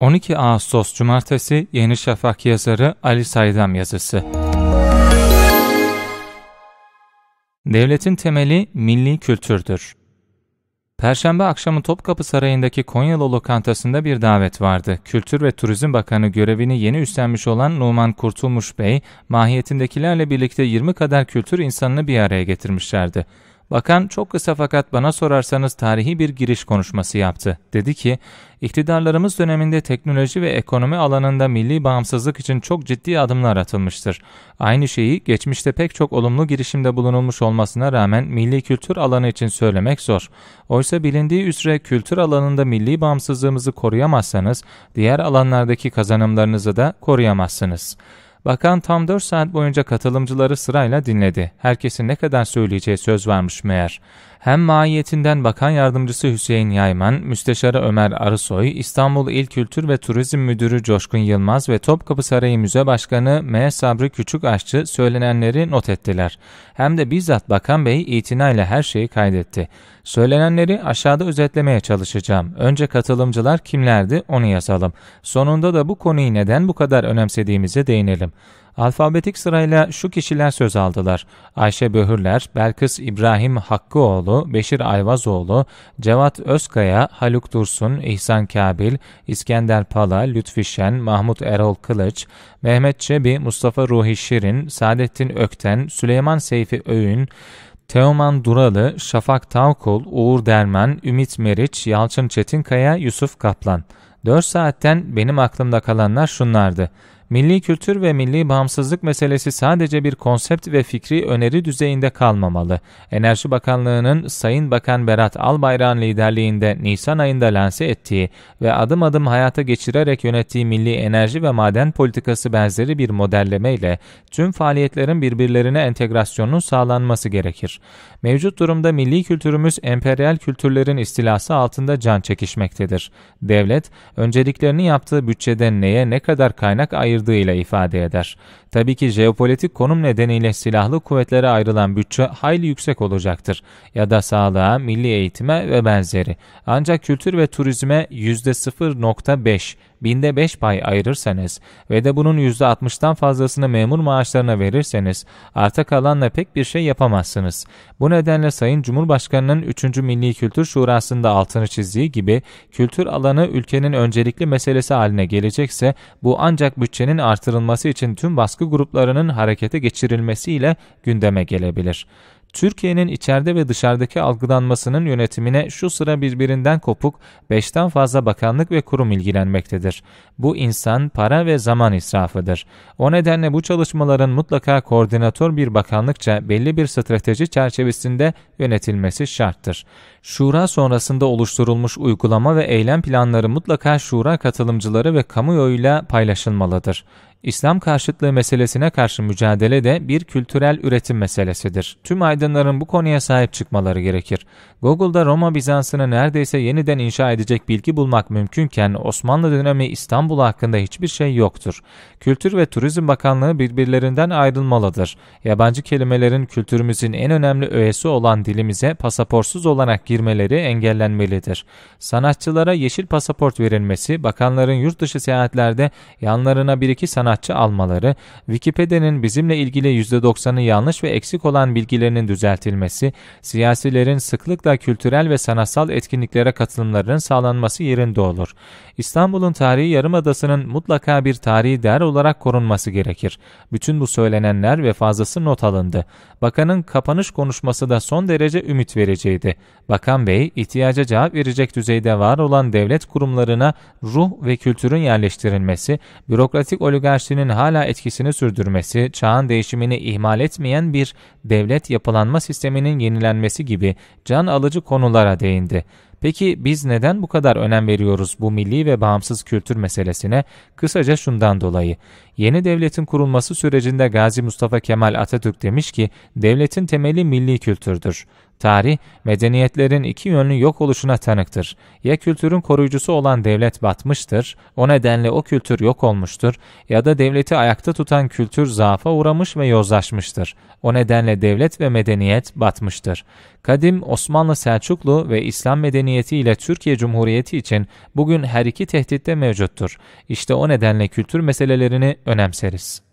12 Ağustos Cumartesi Yeni Şafak yazarı Ali Saydam yazısı. Devletin temeli milli kültürdür. Perşembe akşamı Topkapı Sarayı'ndaki Konyalı lokantasında bir davet vardı. Kültür ve Turizm Bakanı görevini yeni üstlenmiş olan Numan Kurtulmuş Bey, mahiyetindekilerle birlikte 20 kadar kültür insanını bir araya getirmişlerdi. Bakan çok kısa fakat bana sorarsanız tarihi bir giriş konuşması yaptı. Dedi ki, iktidarlarımız döneminde teknoloji ve ekonomi alanında milli bağımsızlık için çok ciddi adımlar atılmıştır. Aynı şeyi geçmişte pek çok olumlu girişimde bulunulmuş olmasına rağmen milli kültür alanı için söylemek zor. Oysa bilindiği üzere kültür alanında milli bağımsızlığımızı koruyamazsanız, diğer alanlardaki kazanımlarınızı da koruyamazsınız.'' Bakan tam 4 saat boyunca katılımcıları sırayla dinledi. Herkesin ne kadar söyleyeceği söz varmış meğer. Hem mahiyetinden Bakan Yardımcısı Hüseyin Yayman, Müsteşarı Ömer Arısoy, İstanbul İl Kültür ve Turizm Müdürü Coşkun Yılmaz ve Topkapı Sarayı Müze Başkanı M. Sabri Küçük aşçı söylenenleri not ettiler. Hem de bizzat Bakan Bey itinayla her şeyi kaydetti. Söylenenleri aşağıda özetlemeye çalışacağım. Önce katılımcılar kimlerdi onu yazalım. Sonunda da bu konuyu neden bu kadar önemsediğimize değinelim. Alfabetik sırayla şu kişiler söz aldılar. Ayşe Böhürler, Belkıs İbrahim Hakkıoğlu, Beşir Ayvazoğlu, Cevat Özkaya, Haluk Dursun, İhsan Kabil, İskender Pala, Lütfi Şen, Mahmut Erol Kılıç, Mehmet Çebi, Mustafa Ruhi Şirin, Saadettin Ökten, Süleyman Seyfi Öğün, Teoman Duralı, Şafak Tavkul, Uğur Derman, Ümit Meriç, Yalçın Çetinkaya, Yusuf Kaplan. 4 saatten benim aklımda kalanlar şunlardı milli kültür ve milli bağımsızlık meselesi sadece bir konsept ve fikri öneri düzeyinde kalmamalı. Enerji Bakanlığı'nın Sayın Bakan Berat Albayrak'ın liderliğinde Nisan ayında lanse ettiği ve adım adım hayata geçirerek yönettiği milli enerji ve maden politikası benzeri bir modelleme ile tüm faaliyetlerin birbirlerine entegrasyonun sağlanması gerekir. Mevcut durumda milli kültürümüz emperyal kültürlerin istilası altında can çekişmektedir. Devlet, önceliklerini yaptığı bütçede neye ne kadar kaynak ayırır ayırdığıyla ifade eder. Tabii ki jeopolitik konum nedeniyle silahlı kuvvetlere ayrılan bütçe hayli yüksek olacaktır. Ya da sağlığa, milli eğitime ve benzeri. Ancak kültür ve turizme %0.5 binde 5 pay ayırırsanız ve de bunun %60'tan fazlasını memur maaşlarına verirseniz arta kalanla pek bir şey yapamazsınız. Bu nedenle Sayın Cumhurbaşkanı'nın 3. Milli Kültür Şurası'nda altını çizdiği gibi kültür alanı ülkenin öncelikli meselesi haline gelecekse bu ancak bütçenin artırılması için tüm baskı gruplarının harekete geçirilmesiyle gündeme gelebilir. Türkiye'nin içeride ve dışarıdaki algılanmasının yönetimine şu sıra birbirinden kopuk 5'ten fazla bakanlık ve kurum ilgilenmektedir. Bu insan, para ve zaman israfıdır. O nedenle bu çalışmaların mutlaka koordinatör bir bakanlıkça belli bir strateji çerçevesinde yönetilmesi şarttır. Şura sonrasında oluşturulmuş uygulama ve eylem planları mutlaka şura katılımcıları ve kamuoyuyla paylaşılmalıdır. İslam karşıtlığı meselesine karşı mücadele de bir kültürel üretim meselesidir. Tüm aydınların bu konuya sahip çıkmaları gerekir. Google'da Roma Bizans'ını neredeyse yeniden inşa edecek bilgi bulmak mümkünken Osmanlı dönemi İstanbul hakkında hiçbir şey yoktur. Kültür ve Turizm Bakanlığı birbirlerinden ayrılmalıdır. Yabancı kelimelerin kültürümüzün en önemli öğesi olan dilimize pasaportsuz olarak girmeleri engellenmelidir. Sanatçılara yeşil pasaport verilmesi, bakanların yurt dışı seyahatlerde yanlarına bir iki sanatçı saatçi almaları, Wikipedia'nın bizimle ilgili %90'ı yanlış ve eksik olan bilgilerinin düzeltilmesi, siyasilerin sıklıkla kültürel ve sanatsal etkinliklere katılımlarının sağlanması yerinde olur. İstanbul'un tarihi yarımadasının mutlaka bir tarihi değer olarak korunması gerekir. Bütün bu söylenenler ve fazlası not alındı. Bakanın kapanış konuşması da son derece ümit vereceğiydi. Bakan Bey, ihtiyaca cevap verecek düzeyde var olan devlet kurumlarına ruh ve kültürün yerleştirilmesi, bürokratik oligarşi karşının hala etkisini sürdürmesi, çağın değişimini ihmal etmeyen bir devlet yapılanma sisteminin yenilenmesi gibi can alıcı konulara değindi. Peki biz neden bu kadar önem veriyoruz bu milli ve bağımsız kültür meselesine? Kısaca şundan dolayı. Yeni devletin kurulması sürecinde Gazi Mustafa Kemal Atatürk demiş ki, devletin temeli milli kültürdür. Tarih, medeniyetlerin iki yönlü yok oluşuna tanıktır. Ya kültürün koruyucusu olan devlet batmıştır, o nedenle o kültür yok olmuştur ya da devleti ayakta tutan kültür zaafa uğramış ve yozlaşmıştır. O nedenle devlet ve medeniyet batmıştır. Kadim Osmanlı Selçuklu ve İslam medeniyeti medeniyetiyle Türkiye Cumhuriyeti için bugün her iki tehditte mevcuttur. İşte o nedenle kültür meselelerini önemseriz.